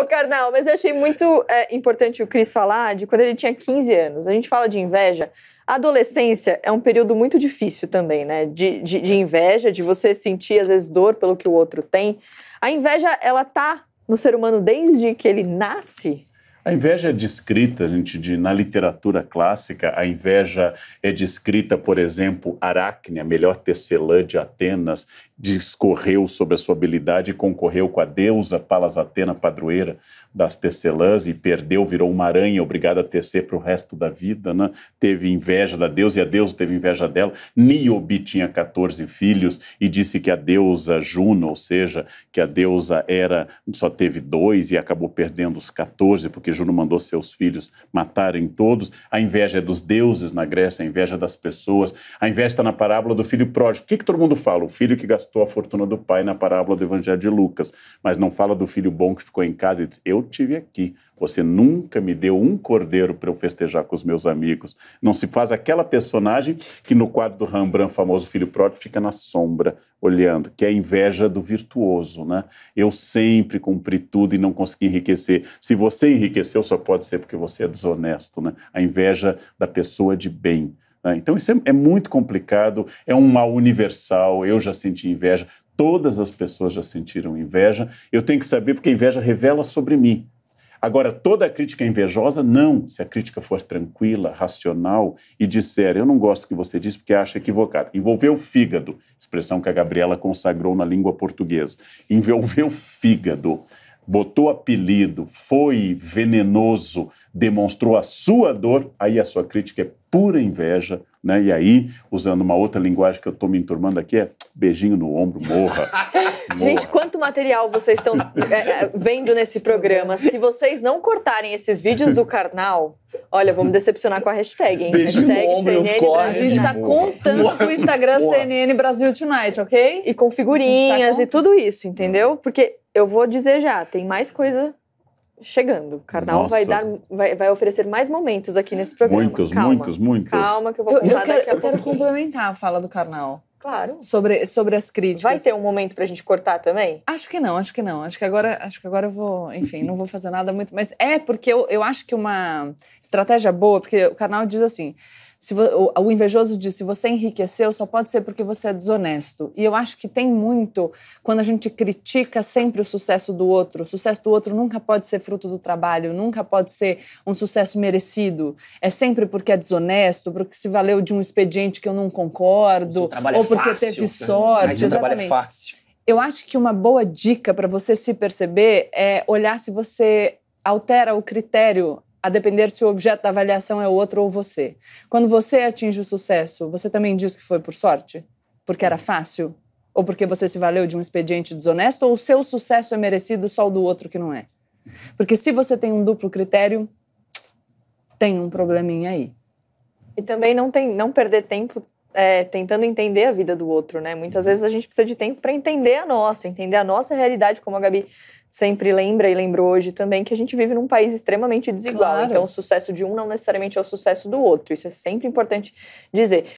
Ô, Carnal, mas eu achei muito é, importante o Cris falar de quando ele tinha 15 anos. A gente fala de inveja. A adolescência é um período muito difícil também, né? De, de, de inveja, de você sentir, às vezes, dor pelo que o outro tem. A inveja, ela tá no ser humano desde que ele nasce? A inveja é descrita, gente, de, na literatura clássica, a inveja é descrita, por exemplo, Aracne, a melhor tecelã de Atenas, discorreu sobre a sua habilidade e concorreu com a deusa Palas Atena, padroeira das tecelãs, e perdeu, virou uma aranha, obrigada a tecer para o resto da vida. Né? Teve inveja da deusa e a deusa teve inveja dela. Niobe tinha 14 filhos e disse que a deusa Juno, ou seja, que a deusa era só teve dois e acabou perdendo os 14, porque porque Juno mandou seus filhos matarem todos. A inveja é dos deuses na Grécia, a inveja das pessoas. A inveja está na parábola do filho pródigo. O que, que todo mundo fala? O filho que gastou a fortuna do pai na parábola do Evangelho de Lucas. Mas não fala do filho bom que ficou em casa e diz: Eu tive aqui. Você nunca me deu um cordeiro para eu festejar com os meus amigos. Não se faz aquela personagem que no quadro do Rembrandt, famoso filho pródigo, fica na sombra olhando, que é a inveja do virtuoso, né? Eu sempre cumpri tudo e não consegui enriquecer. Se você enriquecer, seu só pode ser porque você é desonesto, né? A inveja da pessoa é de bem. Né? Então isso é, é muito complicado, é um mal universal. Eu já senti inveja, todas as pessoas já sentiram inveja. Eu tenho que saber porque a inveja revela sobre mim. Agora, toda a crítica é invejosa? Não. Se a crítica for tranquila, racional e disser, eu não gosto que você disse porque acha equivocado. Envolver o fígado, expressão que a Gabriela consagrou na língua portuguesa. Envolver o fígado botou apelido, foi venenoso, demonstrou a sua dor, aí a sua crítica é pura inveja, né? E aí, usando uma outra linguagem que eu estou me enturmando aqui, é beijinho no ombro, morra. morra. Gente, quanto material vocês estão é, é, vendo nesse programa? Se vocês não cortarem esses vídeos do carnal, olha, vamos decepcionar com a hashtag, hein? Beijinho hashtag no ombro, CNN corre, A gente está contando morra. com o Instagram morra. CNN Brasil Tonight, ok? E com tá figurinhas tá e tudo isso, entendeu? Porque eu vou dizer já, tem mais coisa chegando. O Carnal vai, dar, vai, vai, oferecer mais momentos aqui nesse programa. Muitos, Calma. muitos, muitos. Calma que eu vou contar eu, eu quero, Eu quero complementar a fala do Carnal. Claro. Sobre, sobre as críticas. Vai ter um momento pra gente cortar também? Acho que não, acho que não. Acho que agora, acho que agora eu vou, enfim, não vou fazer nada muito. Mas é porque eu, eu acho que uma estratégia boa, porque o canal diz assim se o, o invejoso diz se você enriqueceu só pode ser porque você é desonesto. E eu acho que tem muito quando a gente critica sempre o sucesso do outro. O sucesso do outro nunca pode ser fruto do trabalho, nunca pode ser um sucesso merecido. É sempre porque é desonesto, porque se valeu de um expediente que eu não concordo, é ou porque é fácil, teve né? sorte. É exatamente. É fácil. Eu acho que uma boa dica para você se perceber é olhar se você altera o critério a depender se o objeto da avaliação é outro ou você. Quando você atinge o sucesso, você também diz que foi por sorte? Porque era fácil? Ou porque você se valeu de um expediente desonesto? Ou o seu sucesso é merecido só o do outro que não é? Porque se você tem um duplo critério, tem um probleminha aí. E também não, tem, não perder tempo é, tentando entender a vida do outro, né? Muitas uhum. vezes a gente precisa de tempo para entender a nossa, entender a nossa realidade, como a Gabi sempre lembra e lembrou hoje também, que a gente vive num país extremamente desigual. Claro. Então, o sucesso de um não necessariamente é o sucesso do outro. Isso é sempre importante dizer.